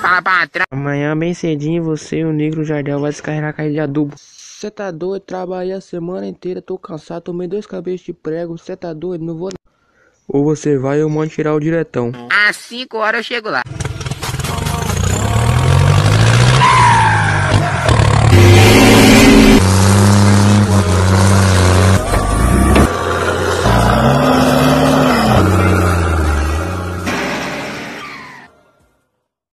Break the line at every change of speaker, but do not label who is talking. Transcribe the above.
Fala,
trás. Amanhã, bem cedinho, você e o Negro Jardel vai descarregar a caixa de
adubo.
Cê tá doido? Trabalhei a semana inteira, tô cansado, tomei dois cabeças de prego. Cê tá doido? Não vou.
Ou você vai ou eu vou tirar o diretão.
Às 5 horas eu chego lá.